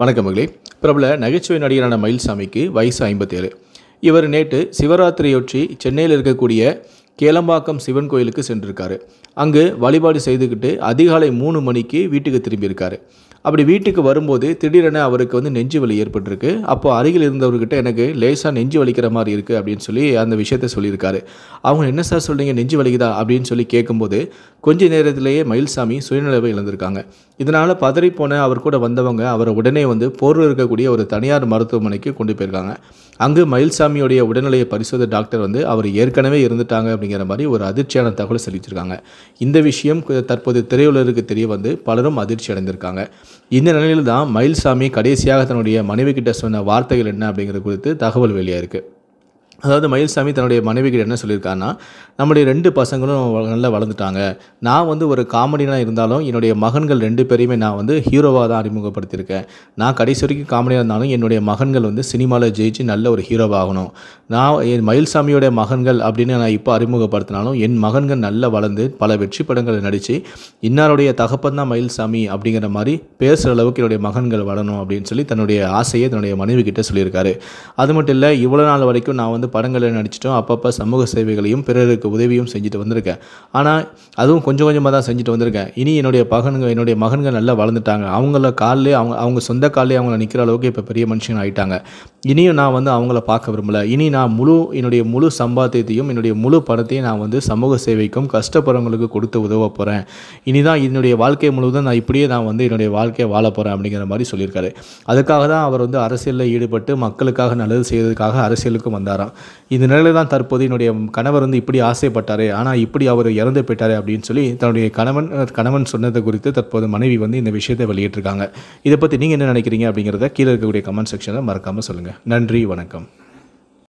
வணக்கம் மகளே பிரபல நகைச்சுவை நடிகரான மயில்சாமிக்கு வயசு ஐம்பத்தேழு இவர் நேற்று சிவராத்திரியொற்றி சென்னையில் இருக்கக்கூடிய கேளம்பாக்கம் சிவன் கோயிலுக்கு சென்றிருக்காரு அங்கு வழிபாடு செய்துக்கிட்டு அதிகாலை மூணு மணிக்கு வீட்டுக்கு திரும்பியிருக்காரு அப்படி வீட்டுக்கு வரும்போது திடீரென அவருக்கு வந்து நெஞ்சு வலி ஏற்பட்டிருக்கு அப்போ அருகில் இருந்தவர்கிட்ட எனக்கு லேசாக நெஞ்சு வலிக்கிற மாதிரி இருக்குது அப்படின்னு சொல்லி அந்த விஷயத்த சொல்லியிருக்காரு அவங்க என்ன சார் சொல்கிறீங்க நெஞ்சு வலிக்குதா அப்படின்னு சொல்லி கேட்கும்போது கொஞ்ச நேரத்திலேயே மயில்சாமி சுயநிலவை இழந்திருக்காங்க இதனால் பதறிப்போன அவர் கூட வந்தவங்க அவரை உடனே வந்து போரில் இருக்கக்கூடிய ஒரு தனியார் மருத்துவமனைக்கு கொண்டு போயிருக்காங்க அங்கு மயில்சாமியுடைய உடல்நிலையை பரிசோதனை டாக்டர் வந்து அவர் ஏற்கனவே இருந்துட்டாங்க அப்படிங்கிற மாதிரி ஒரு அதிர்ச்சியான தகவலை சொல்லிச்சிருக்காங்க இந்த விஷயம் தற்போது திரையுலருக்கு தெரிய வந்து பலரும் அதிர்ச்சி அடைந்திருக்காங்க இந்த நிலையில் தான் மயில்சாமி கடைசியாக தன்னுடைய மனைவி கிட்ட சொன்ன வார்த்தைகள் என்ன அப்படிங்கிறது குறித்து தகவல் வெளியாக இருக்குது அதாவது மயில்சாமி தன்னுடைய மனைவி என்ன சொல்லியிருக்காருன்னா நம்முடைய ரெண்டு பசங்களும் நல்லா வளர்ந்துட்டாங்க நான் வந்து ஒரு காமெடியனாக இருந்தாலும் என்னுடைய மகன்கள் ரெண்டு பேரையுமே நான் வந்து ஹீரோவாக தான் அறிமுகப்படுத்தியிருக்கேன் நான் கடைசி வரைக்கும் காமெடியாக இருந்தாலும் என்னுடைய மகன்கள் வந்து சினிமாவில் ஜெயிச்சு நல்ல ஒரு ஹீரோவாகணும் நான் என் மயில்சாமியோடைய மகன்கள் அப்படின்னு நான் இப்போ அறிமுகப்படுத்தினாலும் என் மகன்கள் நல்லா வளர்ந்து பல வெற்றி படங்களை நடித்து இன்னாருடைய தகப்பன் தான் மயில்சாமி அப்படிங்கிற மாதிரி பேசுகிற அளவுக்கு என்னுடைய மகன்கள் வளரணும் அப்படின்னு சொல்லி தன்னுடைய ஆசையை தன்னுடைய மனைவி கிட்டே சொல்லியிருக்காரு அது மட்டும் இல்லை இவ்வளோ நாள் வரைக்கும் நான் வந்து வந்து படங்களில் நடிச்சிட்டோம் அப்பப்போ சமூக சேவைகளையும் பிறருக்கு உதவியும் செஞ்சுட்டு வந்திருக்கேன் ஆனால் அதுவும் கொஞ்சம் கொஞ்சமாக தான் செஞ்சுட்டு வந்திருக்கேன் இனி என்னுடைய பகனுங்க என்னுடைய மகன்கள் நல்லா வளர்ந்துட்டாங்க அவங்கள காலிலே அவங்க அவங்க சொந்த காலிலே அவங்கள நிற்கிற அளவுக்கு இப்போ பெரிய மனுஷன் ஆகிட்டாங்க இனியும் நான் வந்து அவங்கள பார்க்க விரும்பலை இனி நான் முழு என்னுடைய முழு சம்பாத்தியத்தையும் என்னுடைய முழு பணத்தையும் நான் வந்து சமூக சேவைக்கும் கஷ்டப்படுறவங்களுக்கு கொடுத்து உதவ போகிறேன் இனி தான் என்னுடைய வாழ்க்கை முழுவதும் நான் இப்படியே நான் வந்து என்னுடைய வாழ்க்கையை வாழ போகிறேன் அப்படிங்கிற மாதிரி சொல்லியிருக்காரு அதுக்காக தான் அவர் வந்து அரசியலில் ஈடுபட்டு மக்களுக்காக நல்லது செய்வதற்காக அரசியலுக்கும் வந்தாராம் இந்த நிலையில் தான் தற்போது என்னுடைய கணவர் வந்து இப்படி ஆசைப்பட்டார் ஆனால் இப்படி அவர் இறந்து போயிட்டார் அப்படின்னு சொல்லி தன்னுடைய கணவன் கணவன் சொன்னதை குறித்து தற்போது மனைவி வந்து இந்த விஷயத்தை வெளியிட்டிருக்காங்க இதை பற்றி நீங்கள் என்ன நினைக்கிறீங்க அப்படிங்கிறத கீழே இருக்கக்கூடிய கமெண்ட் செக்ஷனில் மறக்காமல் சொல்லுங்கள் நன்றி வணக்கம்